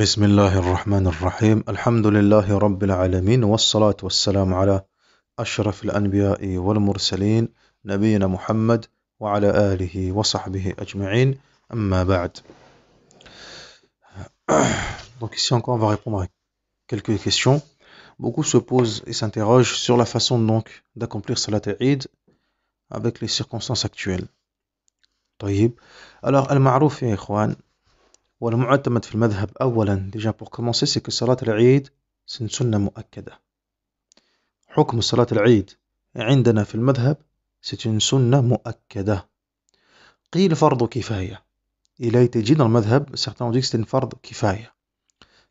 بسم الله الرحمن الرحيم الحمد لله رب العالمين والصلاة والسلام على أشرف الأنبياء والمرسلين نبينا محمد وعلى آله وصحبه أجمعين أما بعد Donc ici encore on va répondre à quelques questions. Beaucoup se posent et s'interrogent sur la façon donc d'accomplir Salat Eid avec les circonstances actuelles. طيب. Alors al-ma'ruf ya ikhwan والمعتمد في المذهب أولا déjà pour commencer c'est que العيد c'est une حكم العيد il a été dit dans le certains ont dit que c'était une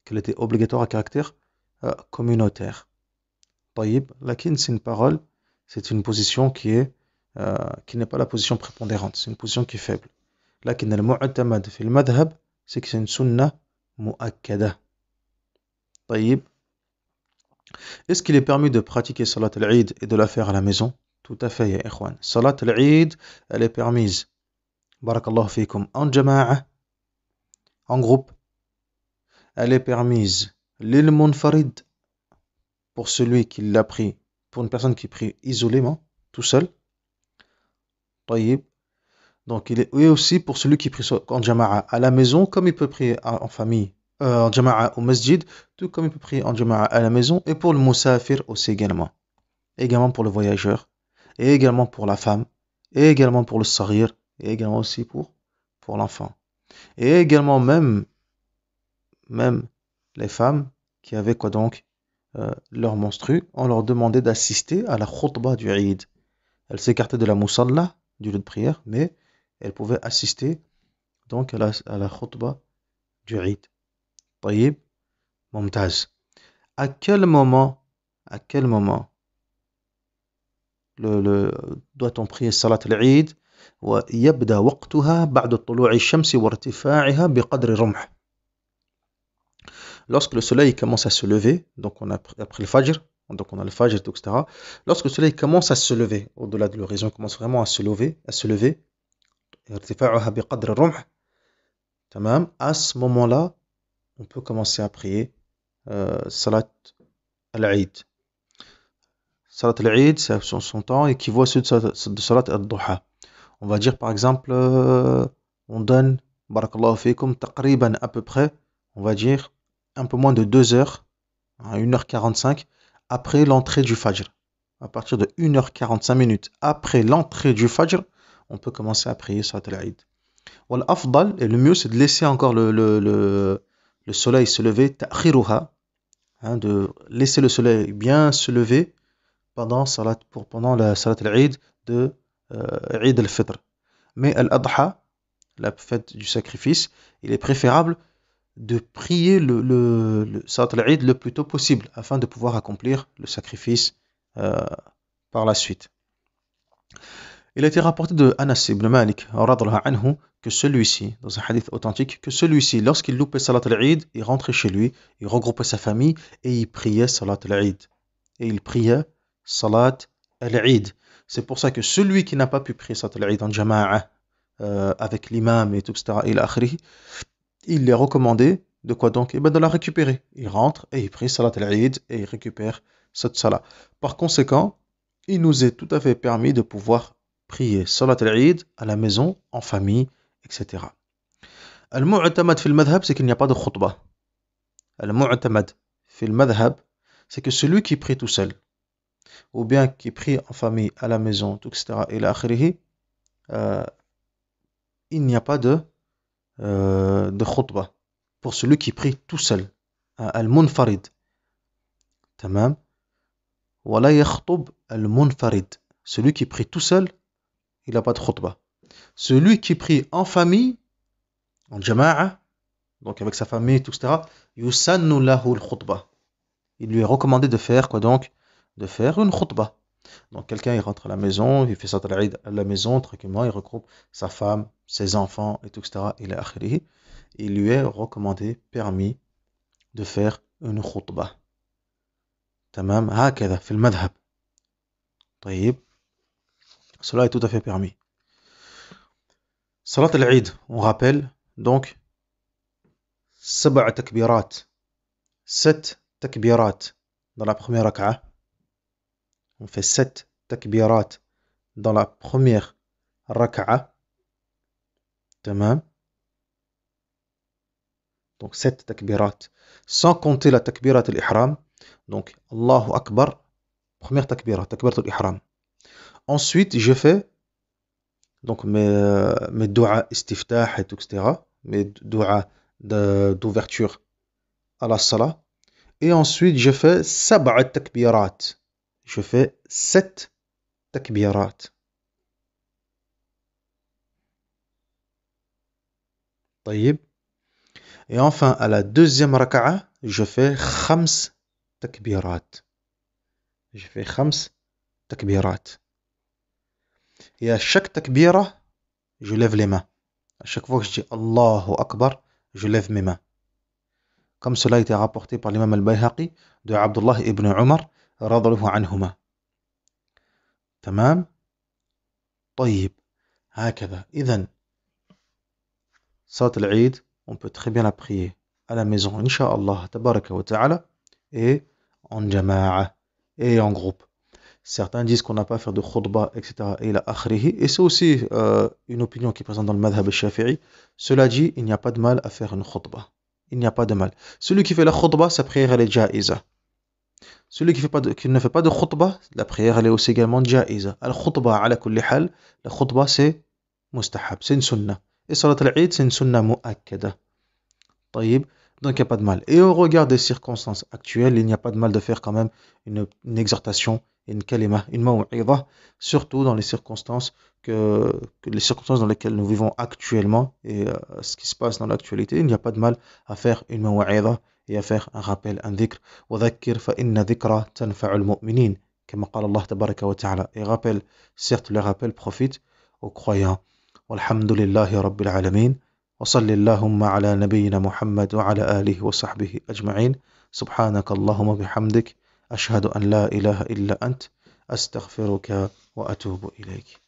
qu'elle était obligatoire à caractère euh, communautaire طيب لكن c'est une parole c'est une position qui est euh, qui n'est pas la position prépondérante c'est une position qui est faible في c'est que une sunna mu'akkada. Taïb. Est-ce qu'il est permis de pratiquer Salat al-Eid et de la faire à la maison Tout à fait, Salat al-Eid, elle est permise. Barakallahu fikum. En jama'a, en groupe, elle est permise. L'il farid, pour celui qui l'a pris, pour une personne qui prie isolément, tout seul. Taïb, donc il est aussi pour celui qui prie en jama'a à la maison, comme il peut prier en famille, euh, en jama'a au masjid, tout comme il peut prier en jama'a à la maison, et pour le musafir aussi également. Également pour le voyageur, et également pour la femme, et également pour le sourire et également aussi pour, pour l'enfant. Et également même, même les femmes qui avaient quoi donc euh, leur monstru on leur demandait d'assister à la khutbah du Eid. Elles s'écartaient de la musalla, du lieu de prière, mais elle pouvait assister donc à la, à la du Eid. Taïb, Mumtaz. À quel moment, à quel moment le, doit-on prier Salat al-Eid وقتها بعد طلوع الشمس وارتفاعها بقدر رمح lorsque le soleil commence à se lever, donc on a après le Fajr, donc on a le Fajr, etc. Lorsque le soleil commence à se lever, au-delà de l'horizon, commence vraiment à se lever, à se lever, à ce moment-là, on peut commencer à prier euh, Salat al-Eid. Salat al-Eid, c'est son, temps, équivaut à celui de Salat al-Duha. On va dire par exemple, euh, on donne, barakallahu fikum, taqriban à peu près, on va dire un peu moins de 2 heures, 1h45, après l'entrée du Fajr. À partir de 1h45 minutes après l'entrée du Fajr, on peut commencer à prier Salat al-Aïd. Et le mieux, c'est de laisser encore le, le, le, soleil se lever, hein, de laisser le soleil bien se lever pendant, salat, pour, pendant la Salat al de euh, al-Fitr. Mais al-Adha, la fête du sacrifice, il est préférable de prier le, le, le Salat al le plus tôt possible afin de pouvoir accomplir le sacrifice euh, par la suite. Il a été rapporté de Anas ibn Malik anhu, que celui-ci, dans un hadith authentique, que celui-ci, lorsqu'il loupait Salat al-Eid, il rentrait chez lui, il regroupait sa famille et il priait Salat al-Eid. Et il priait Salat al-Eid. C'est pour ça que celui qui n'a pas pu prier Salat al-Eid en jama'a, euh, avec l'imam et tout, etc., et il est recommandé de quoi donc eh bien de la récupérer. Il rentre et il prie Salat al-Eid et il récupère cette Salat. Par conséquent, il nous est tout à fait permis de pouvoir prier Salat al-Eid à la maison, en famille, etc. Al-Mu'tamad fil madhab, c'est qu'il n'y a pas de khutbah. Al-Mu'tamad fil madhab, c'est que celui qui prie tout seul, ou bien qui prie en famille, à la maison, etc., et la euh, il n'y a pas de, euh, khutbah pour celui qui prie tout seul. Al-Munfarid. Tamam. Wala yakhtoub al-Munfarid. Celui qui prie tout seul, il n'a pas de khutbah. Celui qui prie en famille, en jama'a, donc avec sa famille, etc., yusannu lahu Il lui est recommandé de faire quoi donc De faire une khutbah. Donc quelqu'un, il rentre à la maison, il fait sa tal'id à la maison, tranquillement, il regroupe sa femme, ses enfants, et tout, etc., il est Il lui est recommandé, permis de faire une khutbah. تمام هكذا في madhab. طيب Cela est tout à fait permis. Salat al-Eid, on rappelle donc takbirat. 7 takbirat dans la première raka'a. On fait 7 takbirat dans la première raka'a. Tamam. Donc 7 takbirat. Sans compter la takbirat al-ihram. Donc Allahu Akbar, première takbirat, takbirat al-ihram. Ensuite, je fais donc mes, euh, mes doigts istiftah et tout, etc. Mes doigts d'ouverture à la salah. Et ensuite, je fais sab'at takbirat. Je fais sept takbirat. Et enfin, à la deuxième raka'a, je fais khams takbirat. Je fais khams takbirat. يا شك تكبيرة جو ليف لي ما شاك فوا جي الله أكبر جو ليف مي ما كم سولا تي رابورتي بار الإمام البيهقي دو عبد الله ابن عمر رضي الله عنهما تمام طيب هكذا إذا صلاة العيد on peut très bien la prier à la maison إن شاء الله تبارك وتعالى et en جماعة et en groupe Certains disent qu'on n'a pas à faire de khutbah, etc. Et, la akhrihi. et c'est aussi euh, une opinion qui est présente dans le madhab al-shafi'i. Cela dit, il n'y a pas de mal à faire une khutbah. Il n'y a pas de mal. Celui qui fait la khutbah, sa prière elle est ja'iza. Celui qui, ne fait pas de khutbah, la prière elle est aussi également ja'iza. Al-khutbah ala kulli hal, la khutbah c'est mustahab, c'est une sunnah. Et salat al-eid c'est une sunnah mu'akkada. Donc il n'y a pas de mal. Et au regard des circonstances actuelles, il n'y a pas de mal de faire quand même une, exhortation, une kalima, une ma'u'idah, surtout dans les circonstances que, que, les circonstances dans lesquelles nous vivons actuellement et euh, ce qui se passe dans l'actualité, il n'y a pas de mal à faire une ma'u'idah et à faire un rappel, un dhikr. وَذَكِّرْ فَإِنَّ ذِكْرَ تَنْفَعُ الْمُؤْمِنِينَ Allah Tabaraka et rappel, certes le rappel profite aux croyants. وصل اللهم على نبينا محمد وعلى آله وصحبه أجمعين سبحانك اللهم بحمدك أشهد أن لا إله إلا أنت أستغفرك وأتوب إليك